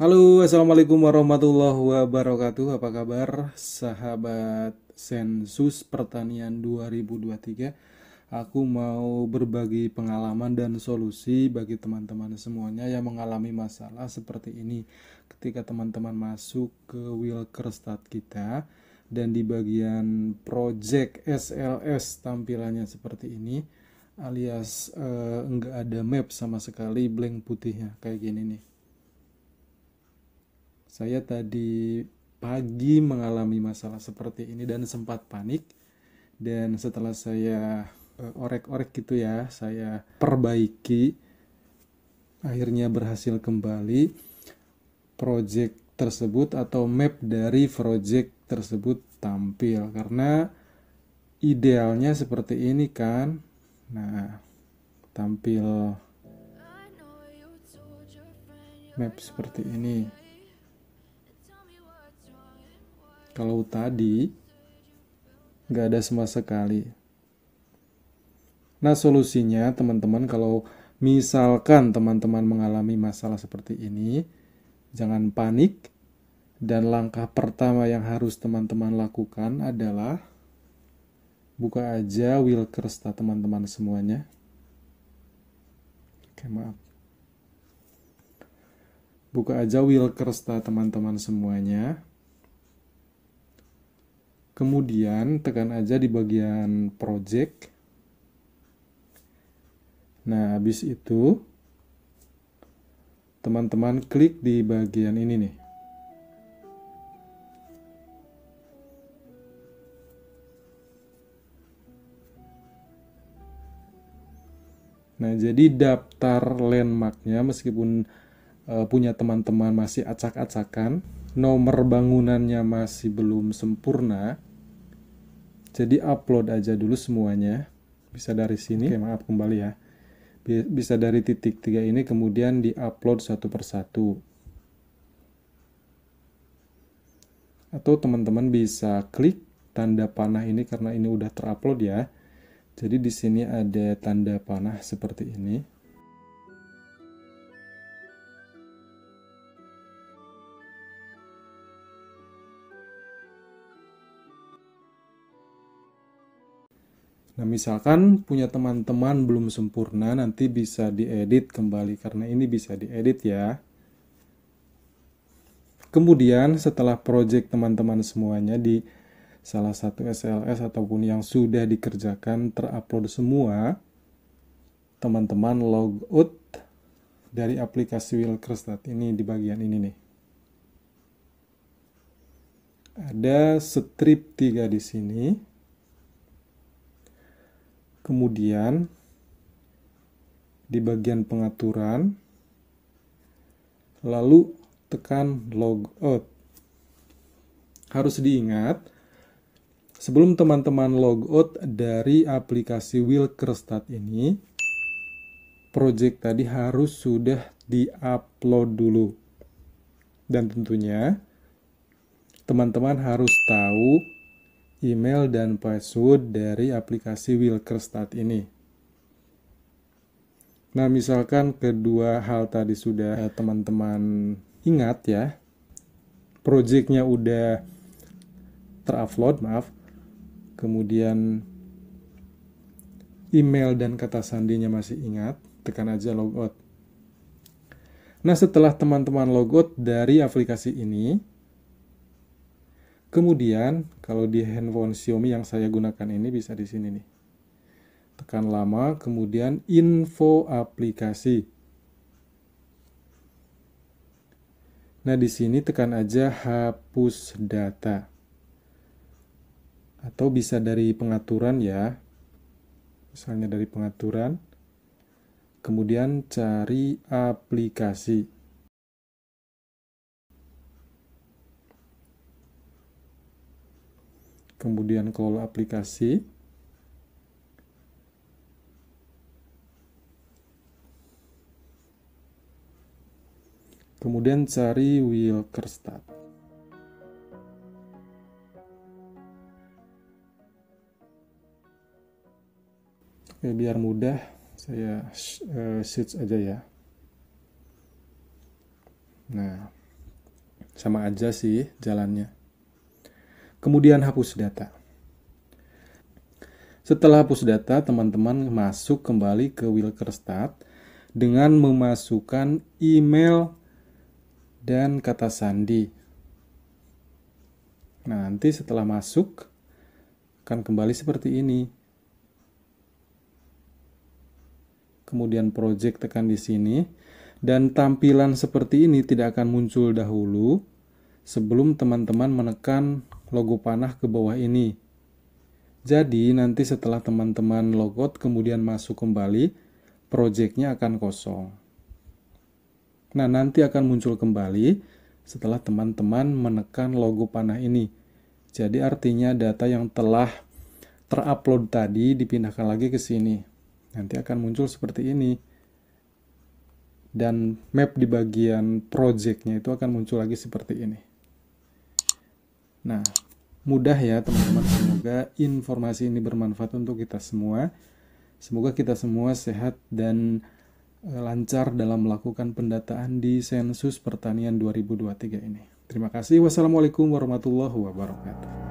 Halo, assalamualaikum warahmatullahi wabarakatuh. Apa kabar, sahabat sensus pertanian 2023? Aku mau berbagi pengalaman dan solusi bagi teman-teman semuanya yang mengalami masalah seperti ini. Ketika teman-teman masuk ke Wilkerstad kita dan di bagian project SLS tampilannya seperti ini, alias eh, ada map sama sekali, blank putihnya kayak gini nih saya tadi pagi mengalami masalah seperti ini dan sempat panik. Dan setelah saya e, orek-orek gitu ya, saya perbaiki. Akhirnya berhasil kembali project tersebut atau map dari project tersebut tampil karena idealnya seperti ini kan. Nah, tampil map seperti ini. Kalau tadi nggak ada sama sekali. Nah solusinya teman-teman kalau misalkan teman-teman mengalami masalah seperti ini, jangan panik. Dan langkah pertama yang harus teman-teman lakukan adalah buka aja Wilkersta teman-teman semuanya. Oke maaf. Buka aja Wilkersta teman-teman semuanya. Kemudian tekan aja di bagian project. Nah, habis itu teman-teman klik di bagian ini nih. Nah, jadi daftar landmarknya meskipun e, punya teman-teman masih acak-acakan, nomor bangunannya masih belum sempurna, jadi upload aja dulu semuanya bisa dari sini Oke, maaf kembali ya bisa dari titik tiga ini kemudian di upload satu persatu atau teman-teman bisa klik tanda panah ini karena ini udah terupload ya jadi di sini ada tanda panah seperti ini Nah, misalkan punya teman-teman belum sempurna, nanti bisa diedit kembali karena ini bisa diedit ya. Kemudian setelah project teman-teman semuanya di salah satu SLS ataupun yang sudah dikerjakan terupload semua, teman-teman log out dari aplikasi Wilkerstat ini di bagian ini nih. Ada strip 3 di sini. Kemudian di bagian pengaturan lalu tekan log out. Harus diingat sebelum teman-teman log out dari aplikasi Wilkerstat ini project tadi harus sudah di-upload dulu. Dan tentunya teman-teman harus tahu email dan password dari aplikasi Wilkerstat ini. Nah, misalkan kedua hal tadi sudah eh, teman-teman ingat ya, projectnya udah terupload, maaf, kemudian email dan kata sandinya masih ingat, tekan aja logout. Nah, setelah teman-teman logout dari aplikasi ini, Kemudian kalau di handphone Xiaomi yang saya gunakan ini bisa di sini nih. Tekan lama, kemudian info aplikasi. Nah, di sini tekan aja hapus data. Atau bisa dari pengaturan ya. Misalnya dari pengaturan. Kemudian cari aplikasi. kemudian kelola aplikasi. Kemudian cari Wilkerstadt. Oke, biar mudah saya eh, search switch aja ya. Nah, sama aja sih jalannya kemudian hapus data. Setelah hapus data, teman-teman masuk kembali ke Wilkerstat dengan memasukkan email dan kata sandi. Nah, nanti setelah masuk akan kembali seperti ini. Kemudian project tekan di sini dan tampilan seperti ini tidak akan muncul dahulu sebelum teman-teman menekan logo panah ke bawah ini. Jadi nanti setelah teman-teman logout kemudian masuk kembali, projectnya akan kosong. Nah nanti akan muncul kembali setelah teman-teman menekan logo panah ini. Jadi artinya data yang telah terupload tadi dipindahkan lagi ke sini. Nanti akan muncul seperti ini. Dan map di bagian projectnya itu akan muncul lagi seperti ini. Nah, mudah ya teman-teman. Semoga informasi ini bermanfaat untuk kita semua. Semoga kita semua sehat dan eh, lancar dalam melakukan pendataan di sensus pertanian 2023 ini. Terima kasih. Wassalamualaikum warahmatullahi wabarakatuh.